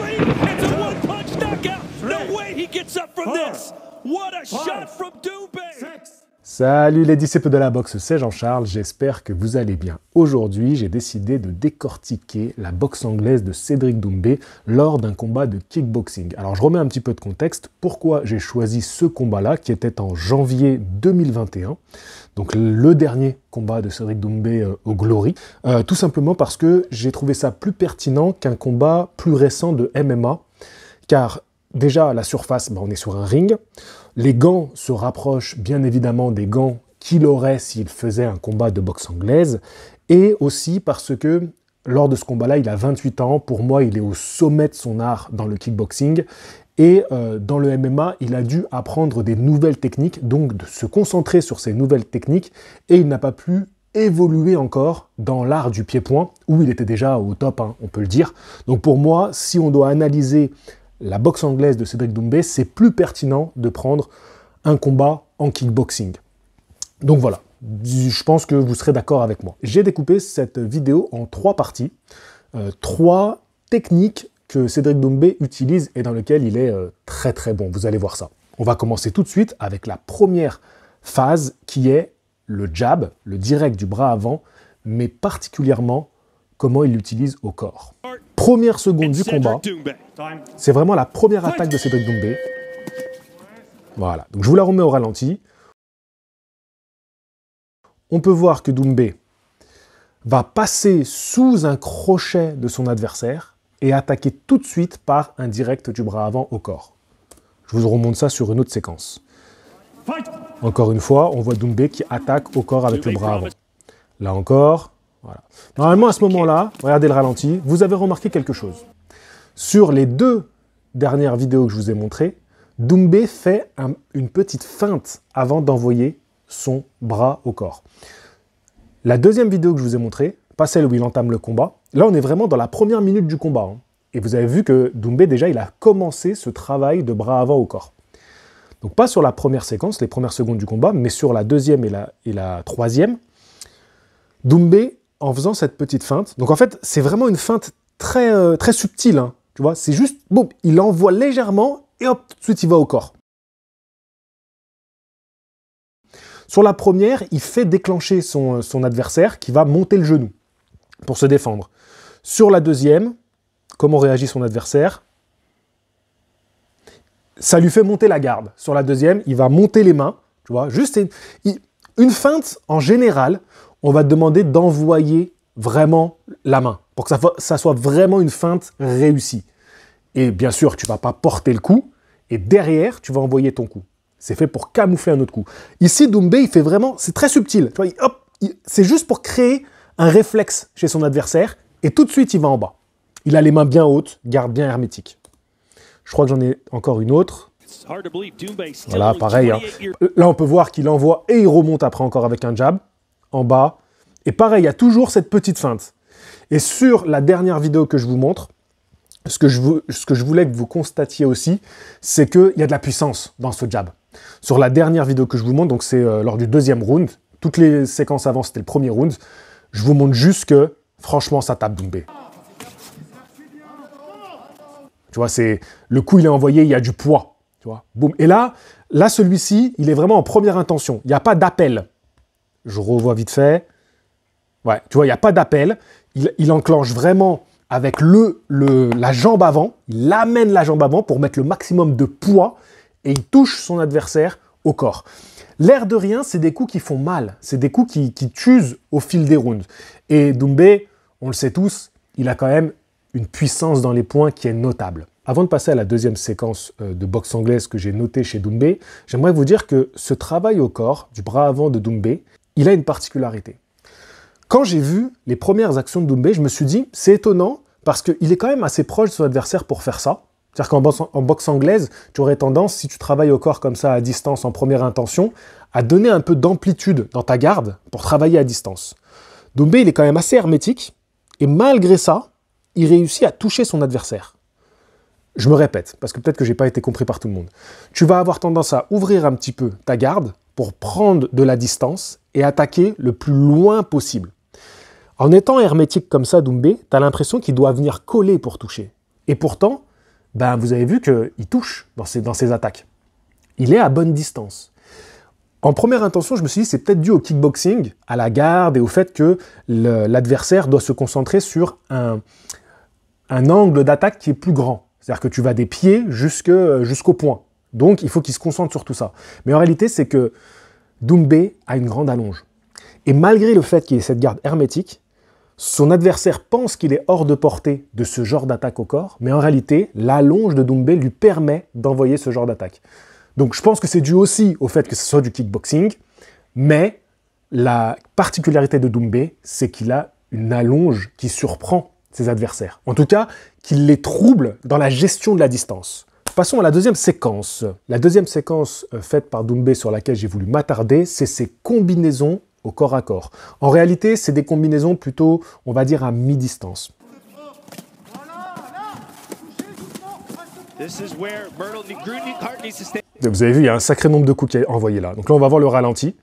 free. It's a one-punch knockout. No way he gets up from this. What a shot from Dubé. Salut les disciples de la boxe, c'est Jean-Charles, j'espère que vous allez bien. Aujourd'hui, j'ai décidé de décortiquer la boxe anglaise de Cédric Doumbé lors d'un combat de kickboxing. Alors je remets un petit peu de contexte, pourquoi j'ai choisi ce combat-là qui était en janvier 2021, donc le dernier combat de Cédric Doumbé euh, au Glory, euh, tout simplement parce que j'ai trouvé ça plus pertinent qu'un combat plus récent de MMA, car déjà à la surface, bah, on est sur un ring. Les gants se rapprochent bien évidemment des gants qu'il aurait s'il faisait un combat de boxe anglaise, et aussi parce que lors de ce combat-là, il a 28 ans, pour moi il est au sommet de son art dans le kickboxing, et euh, dans le MMA, il a dû apprendre des nouvelles techniques, donc de se concentrer sur ces nouvelles techniques, et il n'a pas pu évoluer encore dans l'art du pied-point, où il était déjà au top, hein, on peut le dire. Donc pour moi, si on doit analyser la boxe anglaise de Cédric Doumbé, c'est plus pertinent de prendre un combat en kickboxing. Donc voilà, je pense que vous serez d'accord avec moi. J'ai découpé cette vidéo en trois parties, euh, trois techniques que Cédric Doumbé utilise et dans lesquelles il est euh, très très bon. Vous allez voir ça. On va commencer tout de suite avec la première phase qui est le jab, le direct du bras avant, mais particulièrement comment il l'utilise au corps. Première seconde du combat, c'est vraiment la première attaque de Cédric Doumbé. Voilà, donc je vous la remets au ralenti. On peut voir que Doumbé va passer sous un crochet de son adversaire et attaquer tout de suite par un direct du bras avant au corps. Je vous remonte ça sur une autre séquence. Encore une fois, on voit Doumbé qui attaque au corps avec le bras avant. Là encore, Normalement, à ce moment-là, regardez le ralenti, vous avez remarqué quelque chose. Sur les deux dernières vidéos que je vous ai montrées, Doumbé fait une petite feinte avant d'envoyer son bras au corps. La deuxième vidéo que je vous ai montrée, pas celle où il entame le combat, là on est vraiment dans la première minute du combat. Hein. Et vous avez vu que Doumbé, déjà, il a commencé ce travail de bras avant au corps. Donc pas sur la première séquence, les premières secondes du combat, mais sur la deuxième et la, et la troisième, Doumbé en faisant cette petite feinte. Donc en fait, c'est vraiment une feinte très, euh, très subtile. Hein. tu vois, c'est juste, boum, il envoie légèrement et hop, tout de suite il va au corps. Sur la première, il fait déclencher son, euh, son adversaire qui va monter le genou pour se défendre. Sur la deuxième, comment réagit son adversaire Ça lui fait monter la garde. Sur la deuxième, il va monter les mains, tu vois, juste une feinte en général on va te demander d'envoyer vraiment la main pour que ça, soit vraiment une feinte réussie. Et bien sûr, tu vas pas porter le coup, et derrière, tu vas envoyer ton coup. C'est fait pour camoufler un autre coup. Ici, Doumbé, fait vraiment, c'est très subtil. c'est juste pour créer un réflexe chez son adversaire, et tout de suite, il va en bas. Il a les mains bien hautes, garde bien hermétique. Je crois que j'en ai encore une autre. Voilà, pareil. Hein. Là, on peut voir qu'il envoie et il remonte après encore avec un jab en bas. Et pareil, il y a toujours cette petite feinte. Et sur la dernière vidéo que je vous montre, ce que je, voulais que vous constatiez aussi, c'est qu'il y a de la puissance dans ce jab. Sur la dernière vidéo que je vous montre, donc c'est euh, lors du deuxième round, toutes les séquences avant c'était le premier round, je vous montre juste que franchement ça tape Doumbé. Tu vois, c'est le coup il est envoyé, il y a du poids. Tu vois, Et là, là celui-ci, il est vraiment en première intention. Il n'y a pas d'appel. Je revois vite fait. Ouais, tu vois, il n'y a pas d'appel. Il, enclenche vraiment avec le, la jambe avant. Il amène la jambe avant pour mettre le maximum de poids et il touche son adversaire au corps. L'air de rien, c'est des coups qui font mal. C'est des coups qui, tuent au fil des rounds. Et Doumbé, on le sait tous, il a quand même une puissance dans les points qui est notable. Avant de passer à la deuxième séquence euh, de boxe anglaise que j'ai notée chez Doumbé, j'aimerais vous dire que ce travail au corps du bras avant de Doumbé, il a une particularité. Quand j'ai vu les premières actions de Doumbé, je me suis dit, c'est étonnant parce qu'il est quand même assez proche de son adversaire pour faire ça. C'est-à-dire qu'en boxe, anglaise, tu aurais tendance, si tu travailles au corps comme ça à distance en première intention, à donner un peu d'amplitude dans ta garde pour travailler à distance. Doumbé, il est quand même assez hermétique et malgré ça, il réussit à toucher son adversaire. Je me répète, parce que peut-être que je n'ai pas été compris par tout le monde. Tu vas avoir tendance à ouvrir un petit peu ta garde pour prendre de la distance et attaquer le plus loin possible. En étant hermétique comme ça, Doumbé, tu as l'impression qu'il doit venir coller pour toucher. Et pourtant, ben, vous avez vu qu'il touche dans ses, dans ses attaques. Il est à bonne distance. En première intention, je me suis dit c'est peut-être dû au kickboxing, à la garde et au fait que l'adversaire doit se concentrer sur un, un angle d'attaque qui est plus grand. C'est-à-dire que tu vas des pieds jusqu'au point. Donc il faut qu'il se concentre sur tout ça. Mais en réalité, c'est que Doumbé a une grande allonge. Et malgré le fait qu'il ait cette garde hermétique, son adversaire pense qu'il est hors de portée de ce genre d'attaque au corps, mais en réalité, l'allonge de Doumbé lui permet d'envoyer ce genre d'attaque. Donc je pense que c'est dû aussi au fait que ce soit du kickboxing, mais la particularité de Doumbé, c'est qu'il a une allonge qui surprend ses adversaires. En tout cas, qu'il les trouble dans la gestion de la distance. Passons à la deuxième séquence. La deuxième séquence euh, faite par Doumbé sur laquelle j'ai voulu m'attarder, c'est ses combinaisons au corps à corps. En réalité, c'est des combinaisons plutôt, on va dire, à mi-distance. Vous avez vu, il y a un sacré nombre de coups qui est envoyé là. Donc là, on va voir le ralenti.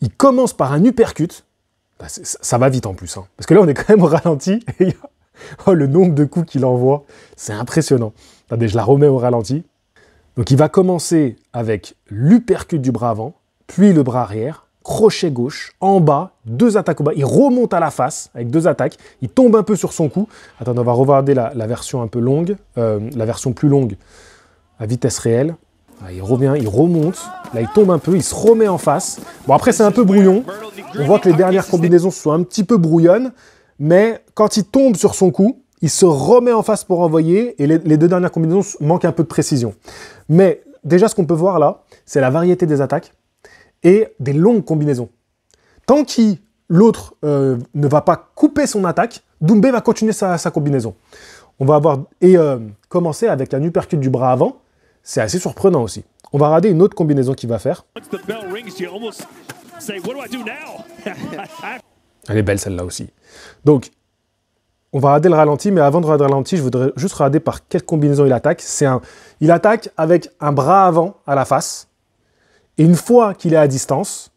Il commence par un uppercut. Bah, ça va vite en plus. Hein. Parce que là, on est quand même au ralenti et Oh, le nombre de coups qu'il envoie, c'est impressionnant. Attendez, je la remets au ralenti. Donc il va commencer avec l'uppercut du bras avant, puis le bras arrière, crochet gauche, en bas, deux attaques au bas. Il remonte à la face avec deux attaques. Il tombe un peu sur son cou. Attendez, on va revoir la, version un peu longue, euh, la version plus longue à vitesse réelle. Ah, il revient, il remonte. Là, il tombe un peu, il se remet en face. Bon, après, c'est un peu brouillon. On voit que les dernières combinaisons sont un petit peu brouillonnes mais quand il tombe sur son coup, il se remet en face pour envoyer, et les, deux dernières combinaisons manquent un peu de précision. Mais déjà, ce qu'on peut voir là, c'est la variété des attaques et des longues combinaisons. Tant qu'il l'autre euh, ne va pas couper son attaque, Doumbé va continuer sa, combinaison. On va avoir et euh, commencer avec la uppercut du bras avant. C'est assez surprenant aussi. On va regarder une autre combinaison qu'il va faire. Elle est belle celle-là aussi. Donc, on va regarder le ralenti, mais avant de regarder le ralenti, je voudrais juste regarder par quelle combinaison il attaque. C'est un, il attaque avec un bras avant à la face, et une fois qu'il est à distance,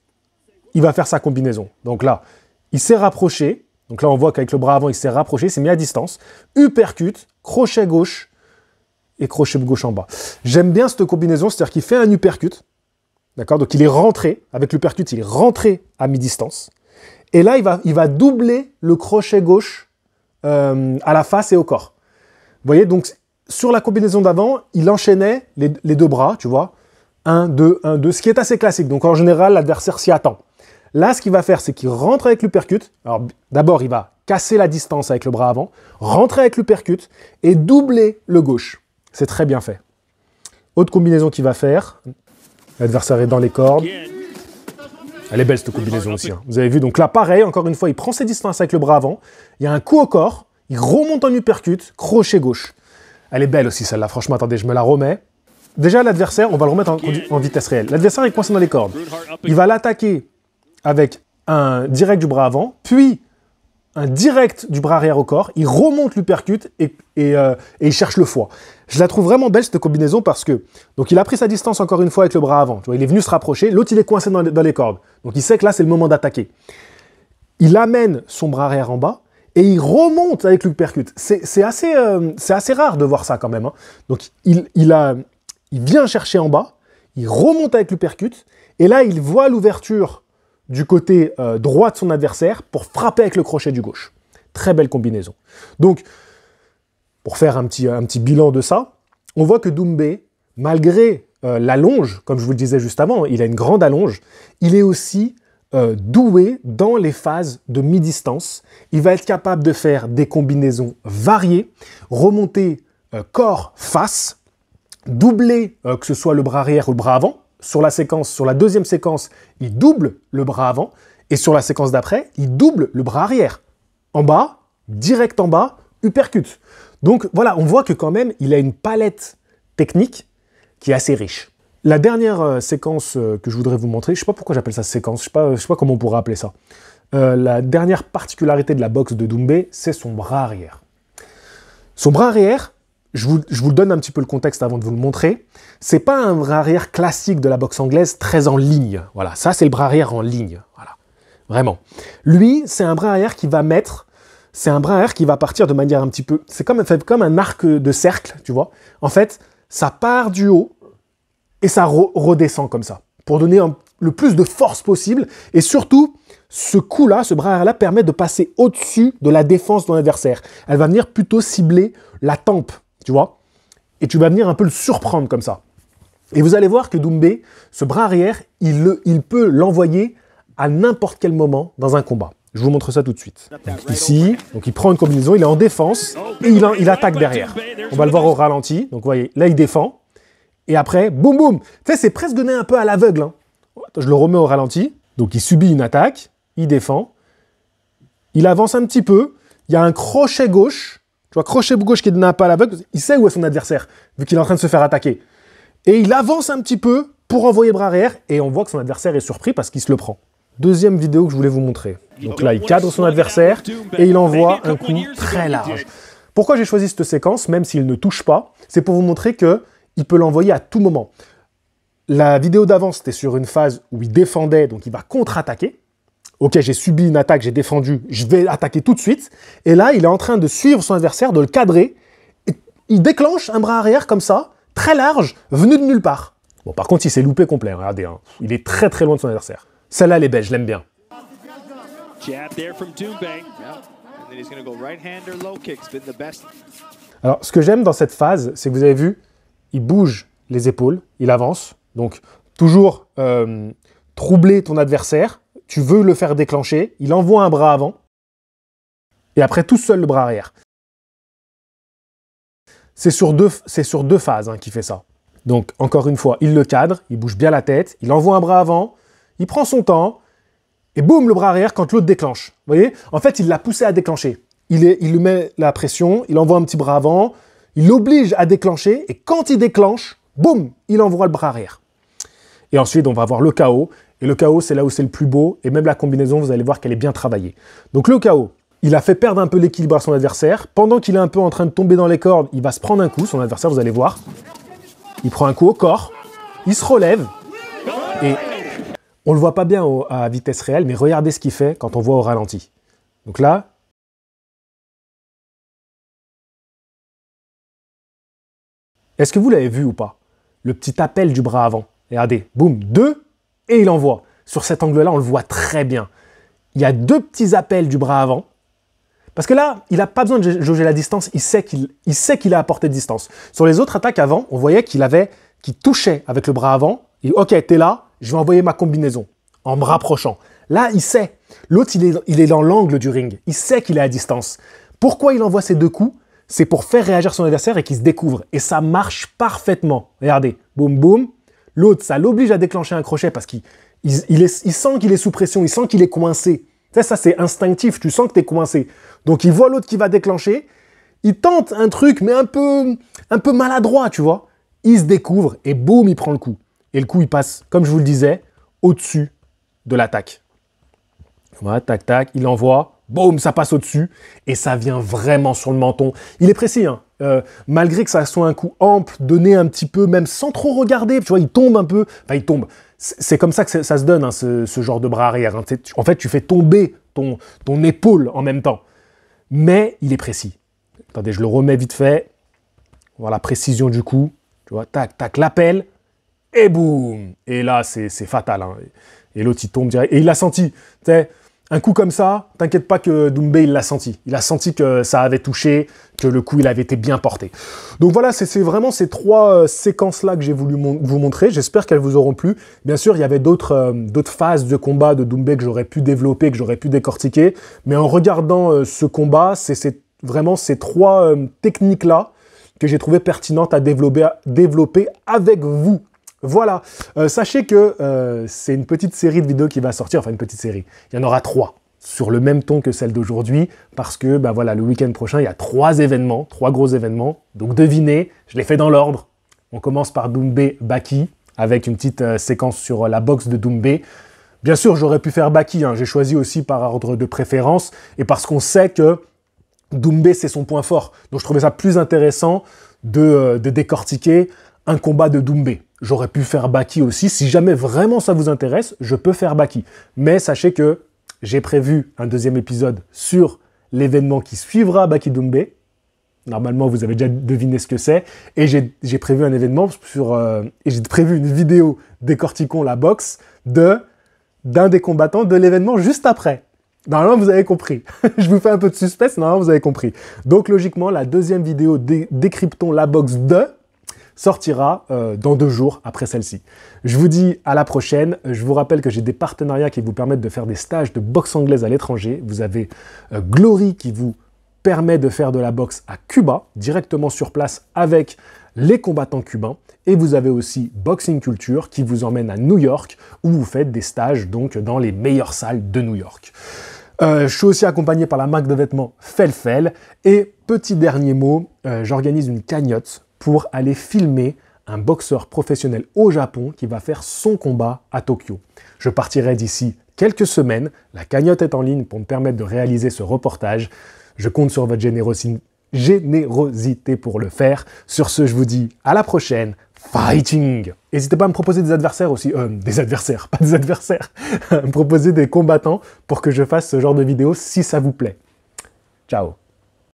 il va faire sa combinaison. Donc là, il s'est rapproché. Donc là, on voit qu'avec le bras avant, il s'est rapproché, il s'est mis à distance. uppercut, crochet gauche et crochet gauche en bas. J'aime bien cette combinaison, c'est-à-dire qu'il fait un uppercut. D'accord Donc il est rentré, avec l'uppercut, il est rentré à mi-distance. Et là, il va, doubler le crochet gauche euh, à la face et au corps. Vous voyez, donc sur la combinaison d'avant, il enchaînait les, deux bras, tu vois. 1, 2, 1, 2, ce qui est assez classique. Donc en général, l'adversaire s'y attend. Là, ce qu'il va faire, c'est qu'il rentre avec percute. Alors d'abord, il va casser la distance avec le bras avant, rentrer avec le percute et doubler le gauche. C'est très bien fait. Autre combinaison qu'il va faire. L'adversaire est dans les cordes. Elle est belle cette combinaison aussi. Hein. Vous avez vu, donc là, pareil, encore une fois, il prend ses distances avec le bras avant. Il y a un coup au corps. Il remonte en uppercut, crochet gauche. Elle est belle aussi celle-là, franchement, attendez, je me la remets. Déjà, l'adversaire, on va le remettre en, vitesse réelle. L'adversaire est coincé dans les cordes. Il va l'attaquer avec un direct du bras avant, puis un direct du bras arrière au corps, il remonte l'upercute et, euh, et, il cherche le foie. Je la trouve vraiment belle cette combinaison parce que donc il a pris sa distance encore une fois avec le bras avant. Tu il est venu se rapprocher, l'autre il est coincé dans, les cordes, donc il sait que là c'est le moment d'attaquer. Il amène son bras arrière en bas et il remonte avec l'upercute. C'est assez, euh, assez rare de voir ça quand même. Hein. Donc il, il, il vient chercher en bas, il remonte avec l'upercute et là il voit l'ouverture du côté euh, droit de son adversaire pour frapper avec le crochet du gauche. Très belle combinaison. Donc, pour faire un petit, un petit bilan de ça, on voit que Doumbé, malgré euh, l'allonge, comme je vous le disais juste avant, il a une grande allonge, il est aussi euh, doué dans les phases de mi-distance. Il va être capable de faire des combinaisons variées, remonter corps-face, doubler, que ce soit le bras arrière ou le bras avant, sur la séquence, sur la deuxième séquence, il double le bras avant, et sur la séquence d'après, il double le bras arrière. En bas, direct en bas, uppercut. Donc voilà, on voit que quand même, il a une palette technique qui est assez riche. La dernière euh, séquence euh, que je voudrais vous montrer, je sais pas pourquoi j'appelle ça séquence, je ne pas, je sais pas comment on pourrait appeler ça. Euh, la dernière particularité de la boxe de Doumbé, c'est son bras arrière. Son bras arrière, je vous, donne un petit peu le contexte avant de vous le montrer. C'est pas un bras arrière classique de la boxe anglaise, très en ligne. Voilà, ça c'est le bras arrière en ligne. Voilà, vraiment. Lui, c'est un bras arrière qui va mettre, c'est un bras arrière qui va partir de manière un petit peu, c'est comme, un arc de cercle, tu vois. En fait, ça part du haut et ça redescend comme ça, pour donner le plus de force possible. Et surtout, ce coup-là, ce bras arrière-là, permet de passer au-dessus de la défense de l'adversaire. Elle va venir plutôt cibler la tempe. Tu vois Et tu vas venir un peu le surprendre comme ça. Et vous allez voir que Doumbé, ce bras arrière, il, le, il peut l'envoyer à n'importe quel moment dans un combat. Je vous montre ça tout de suite. Ici, donc il prend une combinaison, il est en défense et il, il attaque derrière. On va le voir au ralenti. Donc voyez, là il défend. Et après, boum boum Tu sais, c'est presque donné un peu à l'aveugle. Hein. Oh, je le remets au ralenti. Donc il subit une attaque, il défend. Il avance un petit peu. Il y a un crochet gauche tu vois, crochet gauche qui donne pas à l'aveugle, il sait où est son adversaire, vu qu'il est en train de se faire attaquer. Et il avance un petit peu pour envoyer bras arrière, et on voit que son adversaire est surpris parce qu'il se le prend. Deuxième vidéo que je voulais vous montrer. Donc là, il cadre son adversaire et il envoie un coup très large. Pourquoi j'ai choisi cette séquence, même s'il ne touche pas C'est pour vous montrer que il peut l'envoyer à tout moment. La vidéo d'avant, c'était sur une phase où il défendait, donc il va contre-attaquer ok, j'ai subi une attaque, j'ai défendu, je vais attaquer tout de suite. Et là, il est en train de suivre son adversaire, de le cadrer. il déclenche un bras arrière comme ça, très large, venu de nulle part. Bon, par contre, il s'est loupé complet, regardez. Hein. Il est très très loin de son adversaire. Celle-là, les est belle, je l'aime bien. Alors, ce que j'aime dans cette phase, c'est que vous avez vu, il bouge les épaules, il avance. Donc, toujours euh, troubler ton adversaire, tu veux le faire déclencher, il envoie un bras avant, et après tout seul le bras arrière. C'est sur deux, sur deux phases hein, qu'il fait ça. Donc encore une fois, il le cadre, il bouge bien la tête, il envoie un bras avant, il prend son temps, et boum, le bras arrière quand l'autre déclenche. Vous voyez En fait, il l'a poussé à déclencher. Il, il lui met la pression, il envoie un petit bras avant, il l'oblige à déclencher, et quand il déclenche, boum, il envoie le bras arrière. Et ensuite, on va voir le chaos, et le chaos, c'est là où c'est le plus beau. Et même la combinaison, vous allez voir qu'elle est bien travaillée. Donc le chaos, il a fait perdre un peu l'équilibre à son adversaire. Pendant qu'il est un peu en train de tomber dans les cordes, il va se prendre un coup, son adversaire, vous allez voir. Il prend un coup au corps, il se relève, et on le voit pas bien à vitesse réelle, mais regardez ce qu'il fait quand on voit au ralenti. Donc là, est-ce que vous l'avez vu ou pas Le petit appel du bras avant. Regardez, boum, deux, et il envoie. Sur cet angle-là, on le voit très bien. Il y a deux petits appels du bras avant. Parce que là, il n'a pas besoin de jauger la distance, il sait qu'il qu'il a portée de distance. Sur les autres attaques avant, on voyait qu'il avait, qu'il touchait avec le bras avant. Et ok, t'es là, je vais envoyer ma combinaison en me rapprochant. Là, il sait. L'autre, il est, il est dans l'angle du ring. Il sait qu'il est à distance. Pourquoi il envoie ces deux coups C'est pour faire réagir son adversaire et qu'il se découvre. Et ça marche parfaitement. Regardez, boum boum, L'autre, ça l'oblige à déclencher un crochet parce qu'il il, sent qu'il est sous pression, il sent qu'il est coincé. Ça, ça c'est instinctif, tu sens que tu es coincé. Donc il voit l'autre qui va déclencher, il tente un truc, mais un peu, un peu maladroit, tu vois. Il se découvre et boum, il prend le coup. Et le coup, il passe, comme je vous le disais, au-dessus de l'attaque. Voilà, tac, tac, il envoie, boum, ça passe au-dessus et ça vient vraiment sur le menton. Il est précis, hein. Euh, malgré que ça soit un coup ample, donné un petit peu, même sans trop regarder, tu vois, il tombe un peu, enfin il tombe. C'est comme ça que ça se donne, hein, ce, genre de bras arrière. Hein. En fait, tu fais tomber ton, épaule en même temps. Mais il est précis. Attendez, je le remets vite fait. Voilà, la précision du coup. Tu vois, tac, tac, l'appel. Et boum Et là, c'est fatal. Hein. Et l'autre, il tombe direct. Et il l'a senti. Tu sais, un coup comme ça, t'inquiète pas que Doumbé, il l'a senti. Il a senti que ça avait touché, que le coup, il avait été bien porté. Donc voilà, c'est vraiment ces trois euh, séquences-là que j'ai voulu vous montrer. J'espère qu'elles vous auront plu. Bien sûr, il y avait euh, d'autres phases de combat de Doumbé que j'aurais pu développer, que j'aurais pu décortiquer. Mais en regardant euh, ce combat, c'est vraiment ces trois techniques-là que j'ai trouvé pertinentes à développer avec vous voilà, euh, sachez que euh, c'est une petite série de vidéos qui va sortir, enfin une petite série, il y en aura trois sur le même ton que celle d'aujourd'hui, parce que bah voilà, le week-end prochain, il y a trois événements, trois gros événements. Donc devinez, je les fais dans l'ordre. On commence par Doumbé Baki, avec une petite euh, séquence sur la boxe de Doumbé. Bien sûr, j'aurais pu faire Baki, hein. j'ai choisi aussi par ordre de préférence, et parce qu'on sait que Doumbé, c'est son point fort. Donc je trouvais ça plus intéressant de, de décortiquer un combat de Doumbé. J'aurais pu faire Baki aussi. Si jamais vraiment ça vous intéresse, je peux faire Baki. Mais sachez que j'ai prévu un deuxième épisode sur l'événement qui suivra Baki Dumbe. Normalement, vous avez déjà deviné ce que c'est. Et j'ai prévu un événement sur. Euh, et j'ai prévu une vidéo décortiquant la boxe de d'un des combattants de l'événement juste après. Normalement, vous avez compris. je vous fais un peu de suspense, normalement, vous avez compris. Donc, logiquement, la deuxième vidéo décryptons la boxe de sortira euh, dans deux jours après celle-ci. Je vous dis à la prochaine. Je vous rappelle que j'ai des partenariats qui vous permettent de faire des stages de boxe anglaise à l'étranger. Vous avez euh, Glory qui vous permet de faire de la boxe à Cuba, directement sur place avec les combattants cubains. Et vous avez aussi Boxing Culture qui vous emmène à New York où vous faites des stages donc dans les meilleures salles de New York. Euh, je suis aussi accompagné par la marque de vêtements Felfel. Et petit dernier mot, j'organise une cagnotte pour aller filmer un boxeur professionnel au Japon qui va faire son combat à Tokyo. Je partirai d'ici quelques semaines, la cagnotte est en ligne pour me permettre de réaliser ce reportage. Je compte sur votre générosité pour le faire. Sur ce, je vous dis à la prochaine. Fighting N'hésitez pas à me proposer des adversaires aussi, euh, des adversaires, pas des adversaires, me proposer des combattants pour que je fasse ce genre de vidéo si ça vous plaît. Ciao